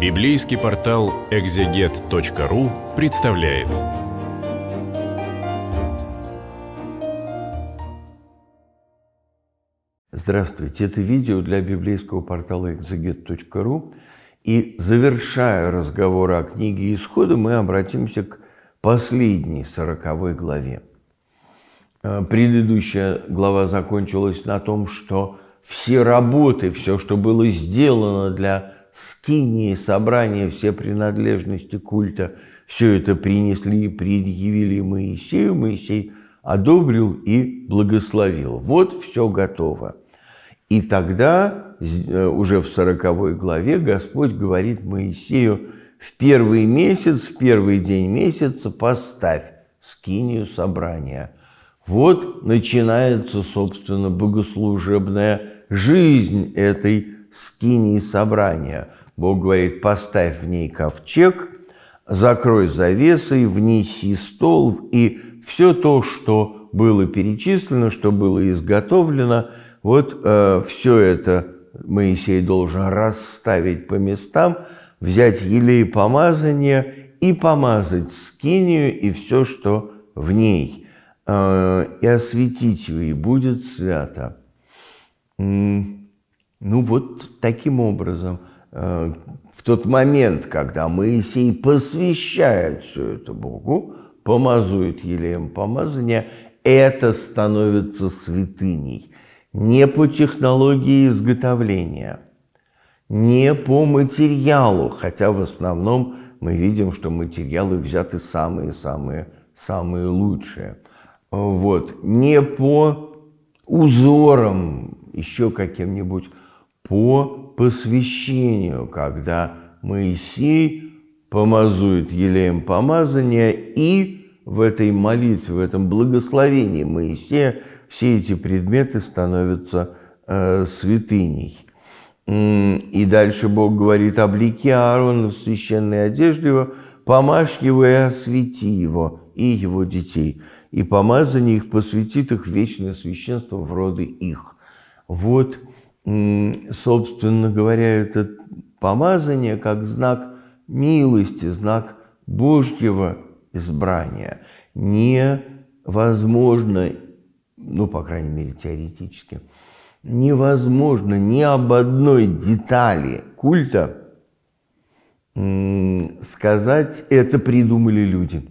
Библейский портал экзегет.ру представляет. Здравствуйте! Это видео для библейского портала экзегет.ру. И завершая разговор о книге Исхода, мы обратимся к последней сороковой главе. Э, предыдущая глава закончилась на том, что все работы, все, что было сделано для скинии, собрания, все принадлежности культа, все это принесли и предъявили Моисею. Моисей одобрил и благословил. Вот все готово. И тогда, э, уже в 40 главе, Господь говорит Моисею, в первый месяц, в первый день месяца поставь скинию собрания. Вот начинается, собственно, богослужебная жизнь этой скинии собрания. Бог говорит, поставь в ней ковчег, закрой завесы, внеси стол и все то, что было перечислено, что было изготовлено, вот э, все это Моисей должен расставить по местам, взять елей помазания и помазать скинию и все, что в ней, э, и осветить ее, и будет свято. Ну вот таким образом, э, в тот момент, когда Моисей посвящает все это Богу, помазует елеем помазания, это становится святыней. Не по технологии изготовления, не по материалу, хотя в основном мы видим, что материалы взяты самые-самые самые лучшие. Вот. Не по узорам еще каким-нибудь по посвящению, когда Моисей помазует елеем помазания и в этой молитве, в этом благословении Моисея все эти предметы становятся э, святыней. И дальше Бог говорит, облеки Аарона в священной одежде его, помажь его и освети его и его детей, и помазание их посвятит их вечное священство в роды их. Вот собственно говоря, это помазание как знак милости, знак Божьего избрания. Невозможно, ну, по крайней мере, теоретически, невозможно ни об одной детали культа сказать, это придумали люди.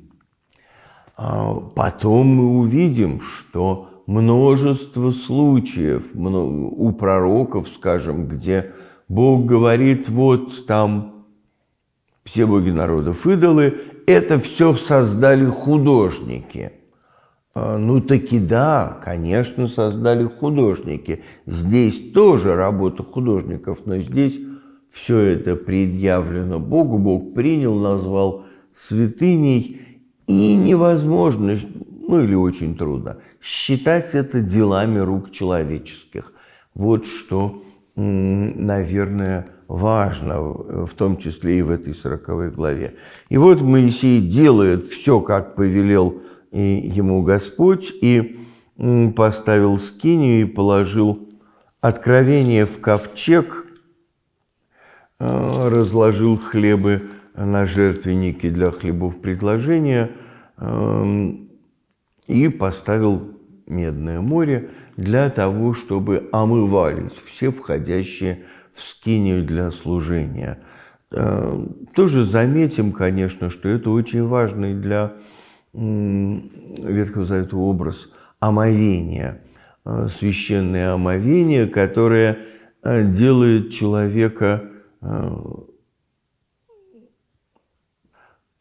А потом мы увидим, что множество случаев у пророков, скажем, где Бог говорит, вот там все боги народов идолы, это все создали художники. А, ну таки да, конечно, создали художники. Здесь тоже работа художников, но здесь все это предъявлено Богу. Бог принял, назвал святыней, и невозможно ну или очень трудно. Считать это делами рук человеческих. Вот что, наверное, важно, в том числе и в этой сороковой главе. И вот Моисей делает все, как повелел ему Господь, и поставил скинию и положил откровение в ковчег, э, разложил хлебы на жертвеннике для хлебов предложения э, – и поставил Медное море для того, чтобы омывались все входящие в скинию для служения. Э, тоже заметим, конечно, что это очень важный для Ветхого Завета образ омовения, э, священное омовение, которое э, делает человека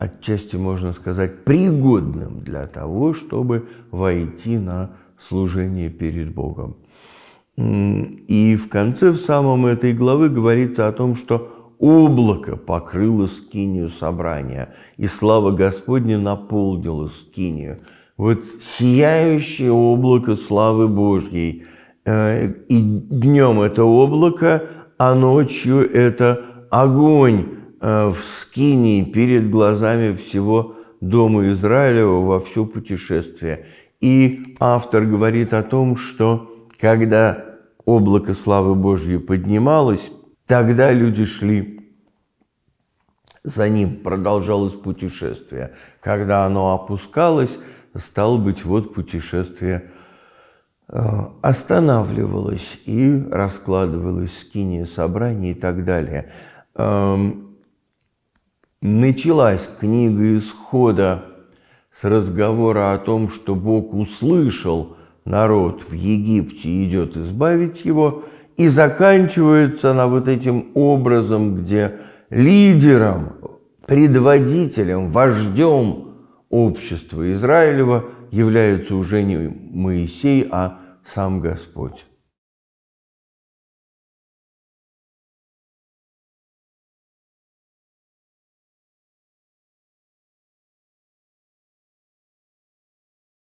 отчасти, можно сказать, пригодным для того, чтобы войти на служение перед Богом. И в конце, в самом этой главы говорится о том, что облако покрыло скинию собрания, и слава Господня наполнила скинию. Вот сияющее облако славы Божьей. Э, и днем это облако, а ночью это огонь Э, в Скинии перед глазами всего Дома Израилева во все путешествие. И автор говорит о том, что когда облако славы Божьей поднималось, тогда люди шли за ним, продолжалось путешествие. Когда оно опускалось, стало быть, вот путешествие э, останавливалось и раскладывалось скиния собрания и так далее. Эм, Началась книга Исхода с разговора о том, что Бог услышал народ в Египте идет избавить его, и заканчивается она вот этим образом, где лидером, предводителем, вождем общества Израилева является уже не Моисей, а сам Господь.